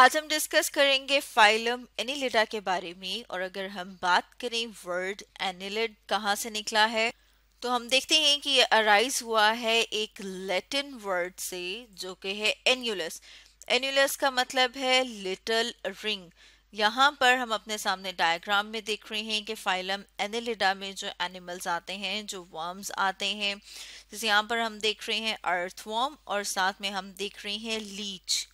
आज हम डिस्कस करेंगे फाइलम एनिलिडा के बारे में और अगर हम बात करें वर्ड एनिलिड कहाँ से निकला है तो हम देखते हैं कि ये अराइज हुआ है एक लैटिन वर्ड से जो कि है एन्यूलस एन्यूलस का मतलब है लिटल रिंग यहाँ पर हम अपने सामने डायग्राम में देख रहे हैं कि फाइलम एनिलिडा में जो एनिमल्स आते हैं जो वर्म्स आते हैं जैसे यहाँ पर हम देख रहे हैं अर्थवॉर्म और साथ में हम देख रहे हैं लीच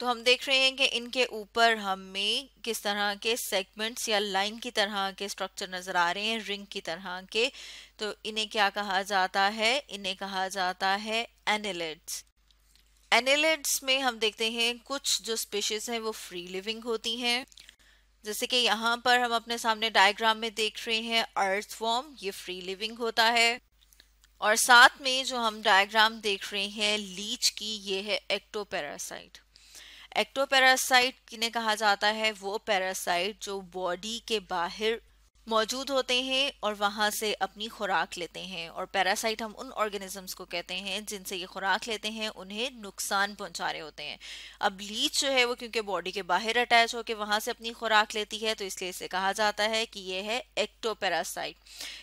तो हम देख रहे हैं कि इनके ऊपर हमें किस तरह के सेगमेंट्स या लाइन की तरह के स्ट्रक्चर नज़र आ रहे हैं रिंग की तरह के तो इन्हें क्या कहा जाता है इन्हें कहा जाता है एनिलिड्स एनिलिड्स में हम देखते हैं कुछ जो स्पीशीज हैं वो फ्री लिविंग होती हैं जैसे कि यहाँ पर हम अपने सामने डायग्राम में देख रहे हैं अर्थ वॉर्म ये फ्री लिविंग होता है और साथ में जो हम डायग्राम देख रहे हैं लीच की ये है एक्टोपैरासाइट एक्टोपैरासाइट किन्हें कहा जाता है वो पैरासाइट जो बॉडी के बाहर मौजूद होते हैं और वहाँ से अपनी खुराक लेते हैं और पैरासाइट हम उन ऑर्गेनिजम्स को कहते हैं जिनसे ये खुराक लेते हैं उन्हें नुकसान पहुँचा रहे होते हैं अब लीच जो है वो क्योंकि बॉडी के बाहर अटैच होकर वहाँ से अपनी खुराक लेती है तो इसलिए इसे कहा जाता है कि ये है एक्टो पैरासाइट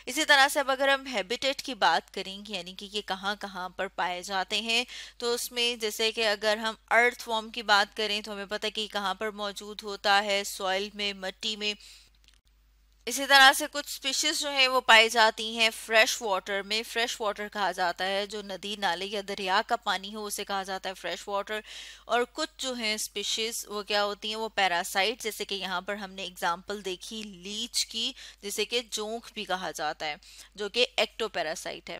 इसी तरह से अब अगर हम हैबिटेट की बात करेंगे यानी कि ये कहाँ कहाँ पर पाए जाते हैं तो उसमें जैसे कि अगर हम अर्थ फॉर्म की बात करें तो हमें पता है कि कहाँ पर मौजूद होता है सॉइल में मट्टी में इसी तरह से कुछ स्पीशीज जो है वो पाई जाती हैं फ्रेश वाटर में फ्रेश वाटर कहा जाता है जो नदी नाले या दरिया का पानी हो उसे कहा जाता है फ्रेश वाटर और कुछ जो हैं स्पीशीज वो क्या होती हैं वो पैरासाइट जैसे कि यहाँ पर हमने एग्जांपल देखी लीच की जिसे कि जोंक भी कहा जाता है जो कि एक्टो पैरासाइट है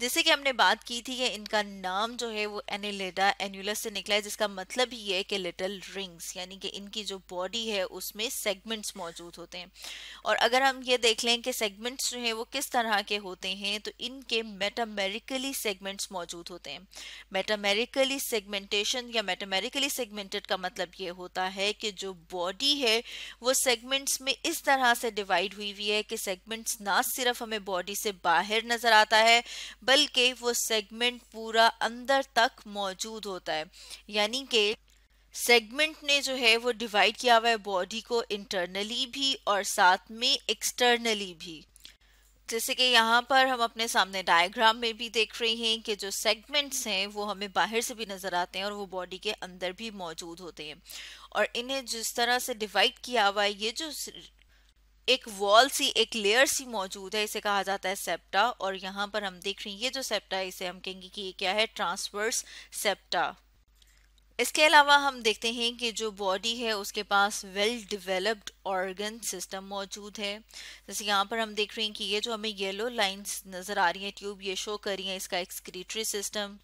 जैसे कि हमने बात की थी कि इनका नाम जो है वो एनिलेडा एनुलस से निकला है जिसका मतलब ये है कि लिटल रिंग्स यानी कि इनकी जो बॉडी है उसमें सेगमेंट्स मौजूद होते हैं और अगर हम ये देख लें कि सेगमेंट्स जो हैं वो किस तरह के होते हैं तो इनके मेटामेरिकली सेगमेंट्स मौजूद होते हैं मेटामेरिकली सेगमेंटेशन या मेटामेरिकली सेगमेंटेड का मतलब ये होता है कि जो बॉडी है वो सेगमेंट्स में इस तरह से डिवाइड हुई हुई है कि सेगमेंट्स ना सिर्फ हमें बॉडी से बाहर नज़र आता है बल्कि वो सेगमेंट पूरा अंदर तक मौजूद होता है यानी कि सेगमेंट ने जो है वो डिवाइड किया हुआ है बॉडी को इंटरनली भी और साथ में एक्सटर्नली भी जैसे कि यहाँ पर हम अपने सामने डायग्राम में भी देख रहे हैं कि जो सेगमेंट्स हैं वो हमें बाहर से भी नज़र आते हैं और वो बॉडी के अंदर भी मौजूद होते हैं और इन्हें जिस तरह से डिवाइड किया हुआ है ये जो एक वॉल सी एक लेयर सी मौजूद है इसे कहा जाता है सेप्टा और यहाँ पर हम देख रहे हैं ये जो सेप्टा है इसे हम कहेंगे कि ये क्या है ट्रांसवर्स सेप्टा इसके अलावा हम देखते हैं कि जो बॉडी है उसके पास वेल डिवेलप्ड ऑर्गन सिस्टम मौजूद है जैसे यहाँ पर हम देख रहे हैं कि ये जो हमें येलो लाइंस नज़र आ रही हैं ट्यूब ये शो कर रही हैं इसका एक्सक्रीटरी सिस्टम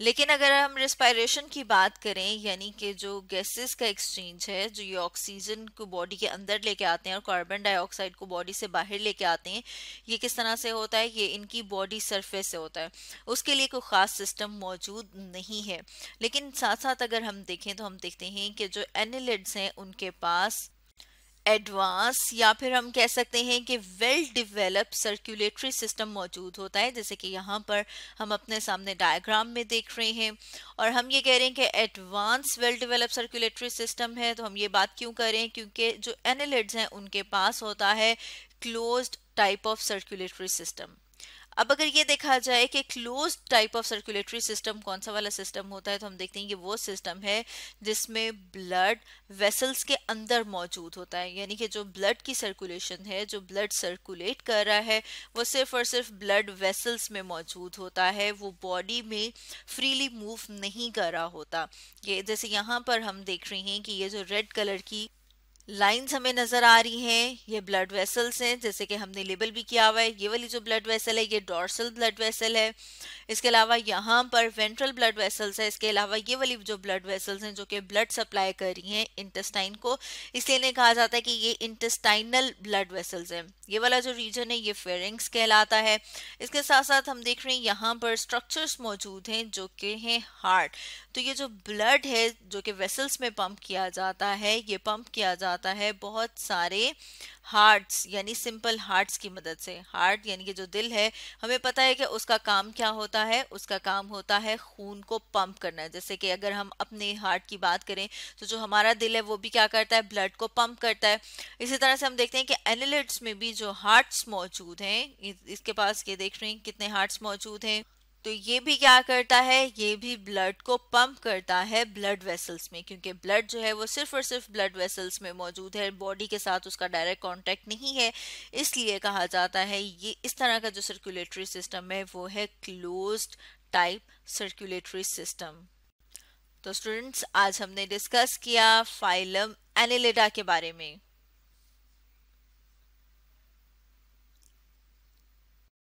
लेकिन अगर हम रिस्पायरेशन की बात करें यानी कि जो गैसेस का एक्सचेंज है जो ये ऑक्सीजन को बॉडी के अंदर लेके आते हैं और कार्बन डाइऑक्साइड को बॉडी से बाहर लेके आते हैं ये किस तरह से होता है ये इनकी बॉडी सरफेस से होता है उसके लिए कोई ख़ास सिस्टम मौजूद नहीं है लेकिन साथ साथ अगर हम देखें तो हम देखते हैं कि जो एनिलिड्स हैं उनके पास एडवांस या फिर हम कह सकते हैं कि वेल डिवेलप सर्कुलेटरी सिस्टम मौजूद होता है जैसे कि यहाँ पर हम अपने सामने डायग्राम में देख रहे हैं और हम ये कह रहे हैं कि advance well develop circulatory system है तो हम ये बात क्यों कर रहे हैं क्योंकि जो एनिलिड्स हैं उनके पास होता है closed type of circulatory system अब अगर ये देखा जाए कि close type of circulatory system कौन सा वाला सिस्टम होता है तो हम देखते हैं कि वो सिस्टम है जिसमें ब्लड वेसल्स के अंदर मौजूद होता है यानी कि जो ब्लड की सर्कुलेशन है जो ब्लड सर्कुलेट कर रहा है वो सिर्फ और सिर्फ ब्लड वेसल्स में मौजूद होता है वो बॉडी में फ्रीली मूव नहीं कर रहा होता ये जैसे यहाँ पर हम देख रहे हैं कि ये जो रेड कलर की लाइंस हमें नजर आ रही हैं ये ब्लड वेसल्स हैं जैसे कि हमने लेबल भी किया हुआ है ये वाली जो ब्लड वेसल है ये डॉर्सल ब्लड वेसल है इसके अलावा यहाँ पर वेंट्रल ब्लड वेसल्स है इसके अलावा ये वाली जो ब्लड वेसल्स हैं जो कि ब्लड सप्लाई कर रही हैं इंटेस्टाइन को इसलिए इन्हें कहा जाता है कि ये इंटेस्टाइनल ब्लड वेसल्स हैं ये वाला जो रीजन है ये फेरिंग्स कहलाता है इसके साथ साथ हम देख रहे हैं यहाँ पर स्ट्रक्चर्स मौजूद हैं जो कि हैं हार्ट तो ये जो ब्लड है जो कि वेसल्स में पम्प किया जाता है ये पम्प किया जाता आता है बहुत सारे हार्ट्स यानी सिंपल हार्ट्स की मदद से हार्ट यानी कि जो दिल है हमें पता है कि उसका काम क्या होता है उसका काम होता है खून को पंप करना जैसे कि अगर हम अपने हार्ट की बात करें तो जो हमारा दिल है वो भी क्या करता है ब्लड को पंप करता है इसी तरह से हम देखते हैं कि एनिलिट्स में भी जो हार्ट्स मौजूद हैं इसके पास ये देख रहे हैं कितने हार्ट्स मौजूद हैं तो ये भी क्या करता है ये भी ब्लड को पंप करता है ब्लड वेसल्स में क्योंकि ब्लड जो है वो सिर्फ और सिर्फ ब्लड वेसल्स में मौजूद है बॉडी के साथ उसका डायरेक्ट कांटेक्ट नहीं है इसलिए कहा जाता है ये इस तरह का जो सर्कुलेटरी सिस्टम है वो है क्लोज्ड टाइप सर्कुलेटरी सिस्टम तो स्टूडेंट्स आज हमने डिस्कस किया फाइलम एनिलेडा के बारे में